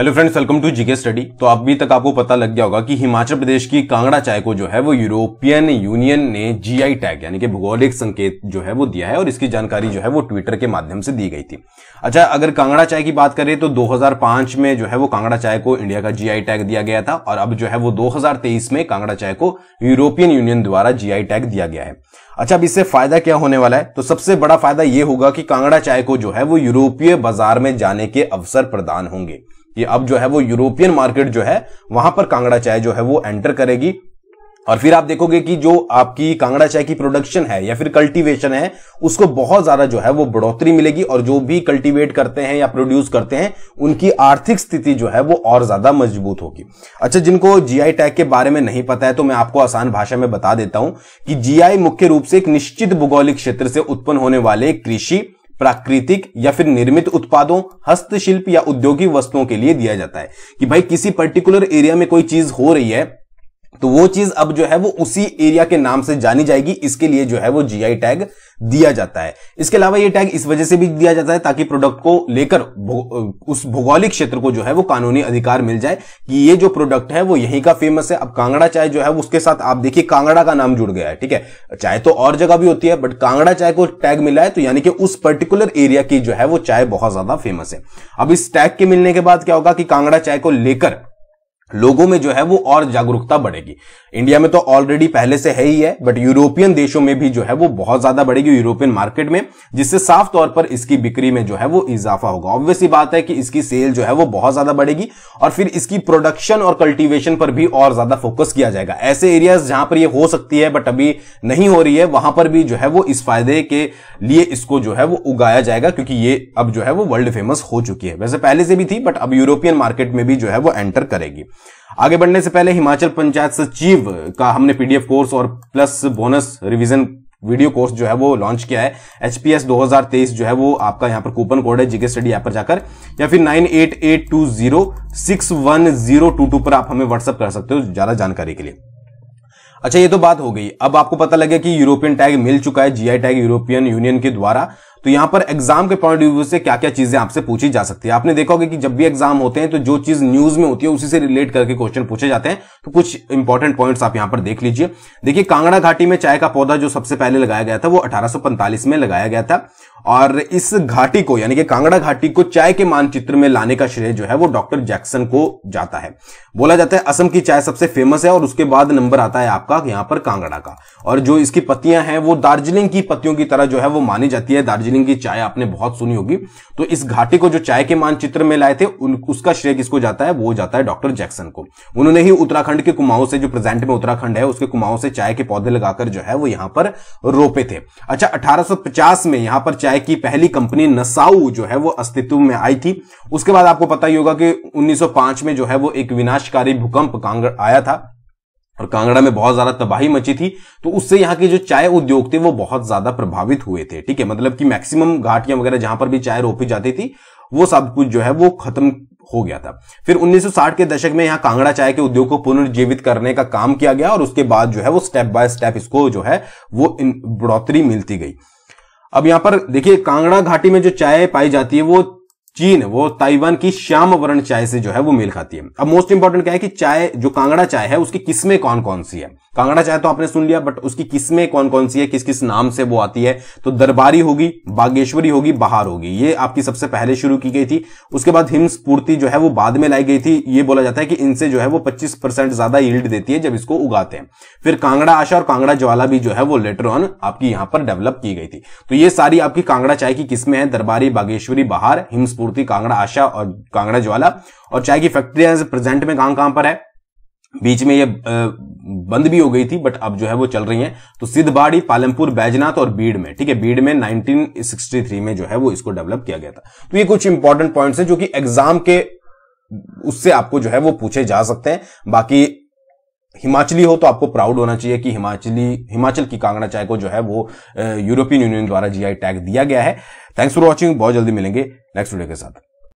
hello friends welcome to GK study तो अभी तक आपको पता लग गया होगा कि हिमाचल प्रदेश की कांगड़ा चाय को जो है वो यूरोपियन यूनियन ने जीआई टैग यानी कि भूगोलिक संकेत जो है वो दिया है और इसकी जानकारी जो है वो ट्विटर के माध्यम से दी गई थी अच्छा अगर कांगड़ा चाय की बात करें तो दो में जो है वो कांगड़ा चाय को इंडिया का जी टैग दिया गया था और अब जो है वो दो में कांगड़ा चाय को यूरोपियन यूनियन द्वारा जी टैग दिया गया है अच्छा अब इससे फायदा क्या होने वाला है तो सबसे बड़ा फायदा यह होगा कि कांगड़ा चाय को जो है वो यूरोपीय बाजार में जाने के अवसर प्रदान होंगे कि अब जो है वो यूरोपियन मार्केट जो है वहां पर कांगड़ा चाय जो है वो एंटर करेगी और फिर आप देखोगे कि जो आपकी कांगड़ा चाय की प्रोडक्शन है या फिर कल्टीवेशन है उसको बहुत ज्यादा जो है वो बढ़ोतरी मिलेगी और जो भी कल्टीवेट करते हैं या प्रोड्यूस करते हैं उनकी आर्थिक स्थिति जो है वो और ज्यादा मजबूत होगी अच्छा जिनको जीआई टैग के बारे में नहीं पता है तो मैं आपको आसान भाषा में बता देता हूं कि जीआई मुख्य रूप से एक निश्चित भौगोलिक क्षेत्र से उत्पन्न होने वाले कृषि प्राकृतिक या फिर निर्मित उत्पादों हस्तशिल्प या औद्योगिक वस्तुओं के लिए दिया जाता है कि भाई किसी पर्टिकुलर एरिया में कोई चीज हो रही है तो वो चीज अब जो है वो उसी एरिया के नाम से जानी जाएगी इसके लिए जो है वो जीआई टैग दिया जाता है इसके अलावा ये टैग इस वजह से भी दिया जाता है ताकि प्रोडक्ट को लेकर उस भौगोलिक क्षेत्र को जो है वो कानूनी अधिकार मिल जाए कि ये जो प्रोडक्ट है वो यहीं का फेमस है अब कांगड़ा चाय जो है उसके साथ आप देखिए कांगड़ा का नाम जुड़ गया है ठीक है चाय तो और जगह भी होती है बट कांगड़ा चाय को टैग मिला है तो यानी कि उस पर्टिकुलर एरिया की जो है वो चाय बहुत ज्यादा फेमस है अब इस टैग के मिलने के बाद क्या होगा कि कांगड़ा चाय को लेकर लोगों में जो है वो और जागरूकता बढ़ेगी इंडिया में तो ऑलरेडी पहले से है ही है बट यूरोपियन देशों में भी जो है वो बहुत ज्यादा बढ़ेगी यूरोपियन मार्केट में जिससे साफ तौर पर इसकी बिक्री में जो है वो इजाफा होगा ऑब्वियसली बात है कि इसकी सेल जो है वो बहुत ज्यादा बढ़ेगी और फिर इसकी प्रोडक्शन और कल्टिवेशन पर भी और ज्यादा फोकस किया जाएगा ऐसे एरियाज जहां पर यह हो सकती है बट अभी नहीं हो रही है वहां पर भी जो है वो इस फायदे के लिए इसको जो है वो उगाया जाएगा क्योंकि ये अब जो है वो वर्ल्ड फेमस हो चुकी है वैसे पहले से भी थी बट अब यूरोपियन मार्केट में भी जो है वो एंटर करेगी आगे बढ़ने से पहले हिमाचल पंचायत सचिव का हमने पीडीएफ कोर्स और plus bonus revision video course जो है वो लॉन्च किया है एचपीएस 2023 जो है वो आपका यहाँ पर कूपन कोड है जीके स्टडी ऐप पर जाकर या फिर 9882061022 पर आप हमें व्हाट्सअप कर सकते हो ज्यादा जानकारी के लिए अच्छा ये तो बात हो गई अब आपको पता लगे कि यूरोपियन टैग मिल चुका है जीआई टैग यूरोपियन यूनियन के द्वारा तो यहां पर एग्जाम के पॉइंट ऑफ व्यू से क्या क्या चीजें आपसे पूछी जा सकती है आपने देखा होगा कि जब भी एग्जाम होते हैं तो जो चीज न्यूज में होती है उसी से रिलेट करके क्वेश्चन पूछे जाते हैं तो कुछ इंपॉर्टेंट पॉइंट्स आप यहां पर देख लीजिए देखिए कांगड़ा घाटी में चाय का पौधा जो सबसे पहले लगाया गया था वो अठारह में लगाया गया था और इस घाटी को यानी कि कांगड़ा घाटी को चाय के मानचित्र में लाने का श्रेय जो है वो डॉक्टर जैक्सन को जाता है बोला जाता है असम की चाय सबसे फेमस है और उसके बाद नंबर आता है आपका यहां पर कांगड़ा का और जो इसकी पत्तियां हैं वो दार्जिलिंग की पत्तियों की तरह जो है वो मानी जाती है दार्जिलिंग की चाय आपने बहुत सुनी होगी तो इस घाटी को जो चाय के मानचित्र में लाए थे उसका श्रेय किसको जाता है वो जाता है डॉक्टर जैक्सन को उन्होंने ही उत्तराखंड के कुमाऊं से जो प्रेजेंट में उत्तराखंड है उसके कुमाऊं से चाय के पौधे लगाकर जो है वो यहां पर रोपे थे अच्छा अठारह में यहां पर चाय जाए कि पहली कंपनी नसाऊ जो है वो अस्तित्व में आई थी उसके बाद आपको पता ही होगा कि 1905 में जो है वो एक विनाशकारी भूकंप कांगड़ आया था और कांगड़ा में बहुत ज्यादा तबाही मची थी तो उससे यहाँ के जो चाय उद्योग थे वो बहुत ज्यादा प्रभावित हुए थे ठीक है मतलब कि मैक्सिमम घाटियां वगैरह जहां पर भी चाय रोपी जाती थी वो सब कुछ जो है वो खत्म हो गया था फिर 1960 के दशक में यहां कांगड़ा चाय के उद्योग को पुनर्जीवित करने का काम किया गया और उसके बाद जो है वो स्टेप बाय स्टेप इसको जो है वो बढ़ोतरी मिलती गई अब यहां पर देखिए कांगड़ा घाटी में जो चाय पाई जाती है वो चीन वो ताइवान की श्याम वर्ण चाय से जो है वो मेल खाती है अब मोस्ट इंपॉर्टेंट क्या है कि चाय जो कांगड़ा चाय है उसकी किस्में कौन कौन सी है कांगड़ा चाय तो आपने सुन लिया बट उसकी किस्में कौन कौन सी है किस किस नाम से वो आती है तो दरबारी होगी बागेश्वरी होगी बहार होगी ये आपकी सबसे पहले शुरू की गई थी उसके बाद हिम्स जो है वो बाद में लाई गई थी ये बोला जाता है कि इनसे जो है वो पच्चीस ज्यादा यील्ड देती है जब इसको उगाते हैं फिर कांगड़ा आशा और कांगड़ा ज्वाला भी जो है वो लेटर ऑन आपकी यहां पर डेवलप की गई थी तो ये सारी आपकी कांगड़ा चाय की किस्में हैं दरबारी बागेश्वरी बहार हिमस्पूर्ति मूर्ति कांगड़ा आशा और कांगड़ा ज्वाला और चाय की फैक्ट्रियां प्रेजेंट में कहां कहां पर है बीच में ये बंद भी हो गई थी बट अब जो है वो चल रही है तो सिद्धबाड़ी पालमपुर बैजनाथ और बीड़ में ठीक है बीड़ में 1963 में जो है वो इसको डेवलप किया गया था तो ये कुछ इंपॉर्टेंट पॉइंट्स हैं जो कि एग्जाम के उससे आपको जो है वो पूछे जा सकते हैं बाकी हिमाचली हो तो आपको प्राउड होना चाहिए कि हिमाचली हिमाचल की कांगड़ा चाय को जो है वो यूरोपियन यूनियन द्वारा जीआई टैग दिया गया है थैंक्स फॉर वॉचिंग बहुत जल्दी मिलेंगे नेक्स्ट वीडियो के साथ